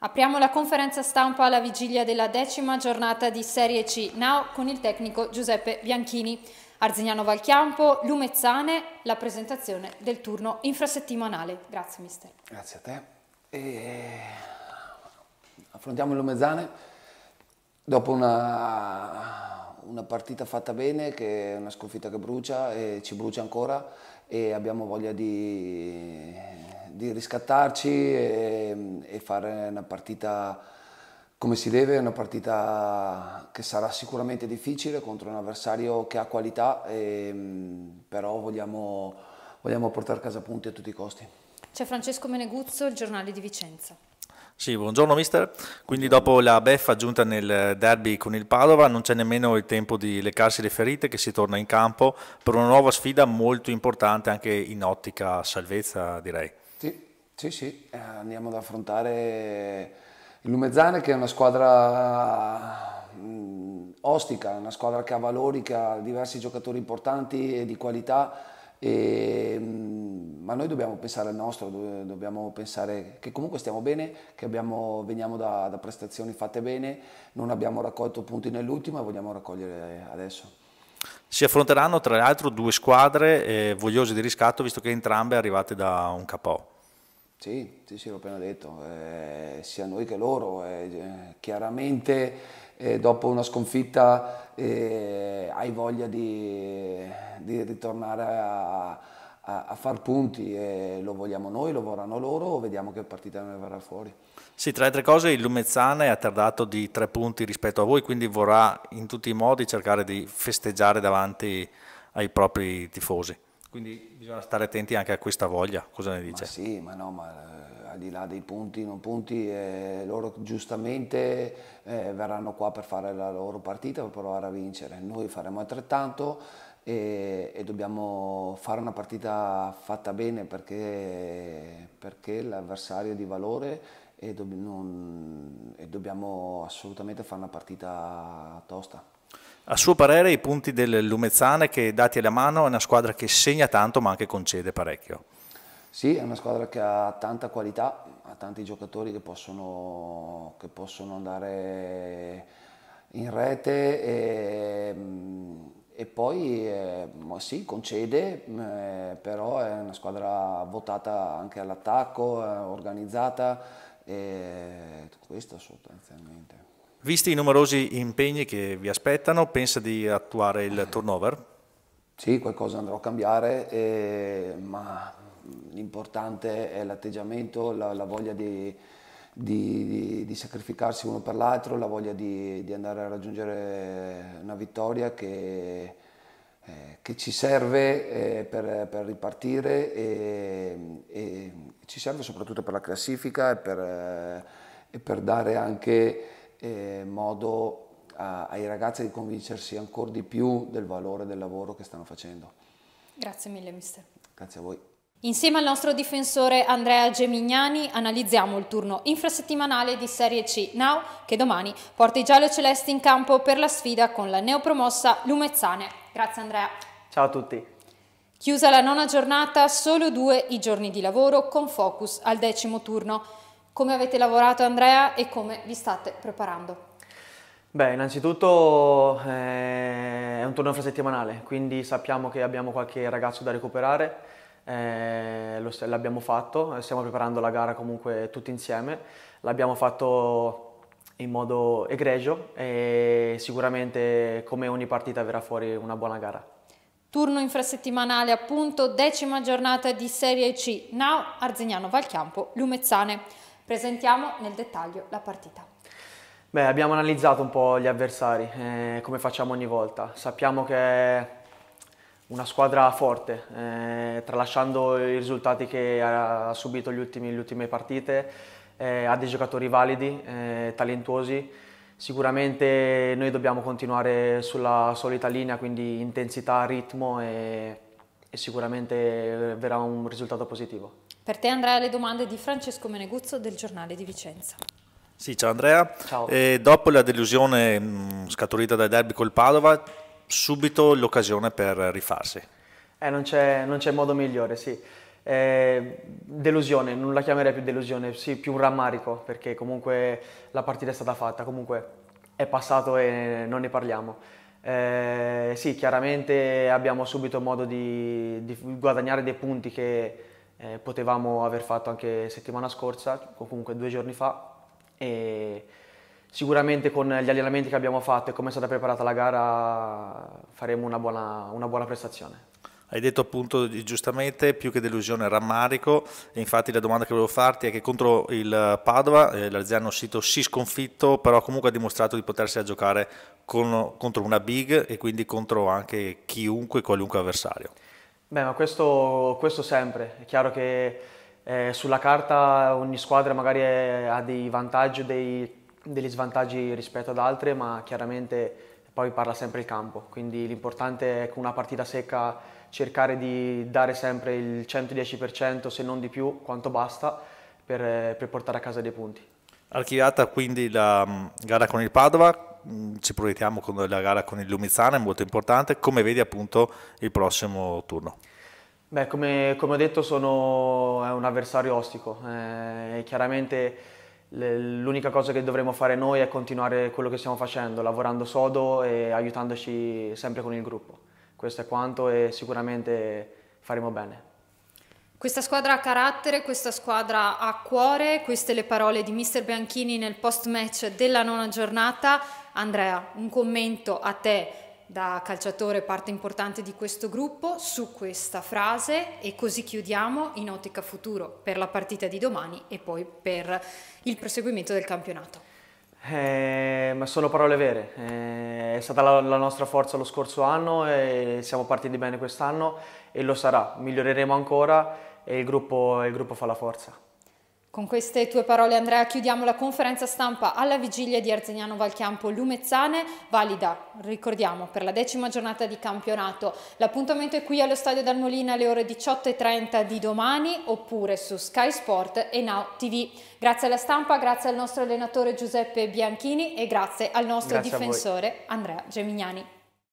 Apriamo la conferenza stampa alla vigilia della decima giornata di Serie C Now con il tecnico Giuseppe Bianchini. Arzignano Valchiampo, Lumezzane, la presentazione del turno infrasettimanale. Grazie mister. Grazie a te. E... Eh, affrontiamo il Lumezzane dopo una una partita fatta bene, che è una sconfitta che brucia e ci brucia ancora e abbiamo voglia di, di riscattarci e, e, fare una partita come si deve, una partita che sarà sicuramente difficile contro un avversario che ha qualità, e, però vogliamo, vogliamo portare a casa punti a tutti i costi. C'è Francesco Meneguzzo, il giornale di Vicenza. Sì, buongiorno mister. Quindi dopo la beffa giunta nel derby con il Padova non c'è nemmeno il tempo di leccarsi le ferite che si torna in campo per una nuova sfida molto importante anche in ottica salvezza direi. Sì, sì, sì. Eh, andiamo ad affrontare il Lumezzane che è una squadra mm, ostica, una squadra che ha valori, che ha diversi giocatori importanti e di qualità e mm, ma noi dobbiamo pensare al nostro, dobbiamo pensare che comunque stiamo bene, che abbiamo, veniamo da, da prestazioni fatte bene, non abbiamo raccolto punti nell'ultima e vogliamo raccogliere adesso. Si affronteranno tra l'altro due squadre eh, vogliose di riscatto visto che entrambe arrivate da un capo. Sì, sì, sì l'ho appena detto, eh, sia noi che loro. Eh, eh chiaramente eh, dopo una sconfitta eh, hai voglia di, di ritornare a, a, a far punti e lo vogliamo noi, lo vorranno loro, o vediamo che partita ne verrà fuori. Sì, tra le altre cose il Lumezzana è attardato di tre punti rispetto a voi, quindi vorrà in tutti i modi cercare di festeggiare davanti ai propri tifosi. Quindi bisogna stare attenti anche a questa voglia, cosa ne dice? Ma sì, ma no, ma eh, al di là dei punti, non punti, eh, loro giustamente eh, verranno qua per fare la loro partita, per provare a vincere. Noi faremo altrettanto e, e dobbiamo fare una partita fatta bene perché, perché l'avversario di valore e, do- non, e dobbiamo assolutamente fare una partita tosta. A suo parere i punti del Lumezzane che dati alla mano è una squadra che segna tanto ma anche concede parecchio. Sì, è una squadra che ha tanta qualità, ha tanti giocatori che possono, che possono andare in rete e, e poi eh, sì, concede, eh, però è una squadra votata anche all'attacco, eh, organizzata e questo sostanzialmente. Visti i numerosi impegni che vi aspettano, pensa di attuare il eh. turnover? Sì, qualcosa andrò a cambiare, eh, ma l'importante è l'atteggiamento, la, la, voglia di, di, di, di, sacrificarsi uno per l'altro, la voglia di, andare a raggiungere una vittoria che eh, che ci serve eh, per, per, ripartire e, e, ci serve soprattutto per la classifica e per, eh, e per dare anche eh, modo a, ai ragazzi di convincersi ancora di più del valore del lavoro che stanno facendo. Grazie mille mister. Grazie a voi. Insieme al nostro difensore Andrea Gemignani analizziamo il turno infrasettimanale di Serie C Now che domani porta i giallo celesti in campo per la sfida con la neopromossa Lumezzane Grazie Andrea. Ciao a tutti. Chiusa la nona giornata, solo due i giorni di lavoro con focus al decimo turno. Come avete lavorato Andrea e come vi state preparando? Beh, innanzitutto eh, è un turno infrasettimanale, quindi sappiamo che abbiamo qualche ragazzo da recuperare, eh, l'abbiamo fatto, stiamo preparando la gara comunque tutti insieme, l'abbiamo fatto in modo egregio e sicuramente come ogni partita verrà fuori una buona gara. Turno infrasettimanale appunto, decima giornata di Serie C, Now Arzignano Valchiampo, Lumezzane. Presentiamo nel dettaglio la partita. Beh, abbiamo analizzato un po' gli avversari, eh, come facciamo ogni volta. Sappiamo che è una squadra forte, eh, tralasciando i risultati che ha subito gli ultimi, le ultime partite, eh, ha dei giocatori validi, eh, talentuosi. Sicuramente noi dobbiamo continuare sulla solita linea, quindi intensità, ritmo e, e sicuramente verrà un risultato positivo. Per te Andrea le domande di Francesco Meneguzzo del Giornale di Vicenza. Sì, ciao Andrea. Ciao. E eh, dopo la delusione mh, mm, scaturita dal derby col Padova, subito l'occasione per rifarsi. Eh, non c'è modo migliore, sì. Eh, delusione, non la chiamerei più delusione, sì, più rammarico, perché comunque la partita è stata fatta, comunque è passato e non ne parliamo. Eh, sì, chiaramente abbiamo subito modo di, di guadagnare dei punti che eh, potevamo aver fatto anche settimana scorsa, o comunque due giorni fa, e sicuramente con gli allenamenti che abbiamo fatto e come è stata preparata la gara faremo una buona, una buona prestazione. Hai detto appunto giustamente più che delusione rammarico e infatti la domanda che volevo farti è che contro il Padova eh, l'Arziano Sito sì sconfitto però comunque ha dimostrato di potersi giocare con, contro una big e quindi contro anche chiunque, qualunque avversario. Beh ma questo, questo sempre, è chiaro che eh, sulla carta ogni squadra magari è, eh, ha dei vantaggi o degli svantaggi rispetto ad altre ma chiaramente poi parla sempre il campo, quindi l'importante è con una partita secca cercare di dare sempre il 110% se non di più quanto basta per, per portare a casa dei punti. Archiviata quindi la mm, gara con il Padova, mm, ci proiettiamo con la gara con il Lumizzana, è molto importante, come vedi appunto il prossimo turno? Beh, come, come ho detto sono, è un avversario ostico, eh, chiaramente L'unica cosa che dovremo fare noi è continuare quello che stiamo facendo, lavorando sodo e aiutandoci sempre con il gruppo. Questo è quanto e sicuramente faremo bene. Questa squadra ha carattere, questa squadra ha cuore, queste le parole di mister Bianchini nel post match della nona giornata. Andrea, un commento a te da calciatore parte importante di questo gruppo su questa frase e così chiudiamo in ottica futuro per la partita di domani e poi per il proseguimento del campionato. Eh, ma sono parole vere, eh, è stata la, la, nostra forza lo scorso anno e siamo partiti bene quest'anno e lo sarà, miglioreremo ancora e il gruppo, il gruppo fa la forza. Con queste tue parole Andrea chiudiamo la conferenza stampa alla vigilia di Arzignano Valchiampo Lumezzane, valida, ricordiamo, per la decima giornata di campionato. L'appuntamento è qui allo Stadio Dal Molina alle ore 18.30 di domani oppure su Sky Sport e Now TV. Grazie alla stampa, grazie al nostro allenatore Giuseppe Bianchini e grazie al nostro grazie difensore Andrea Gemignani.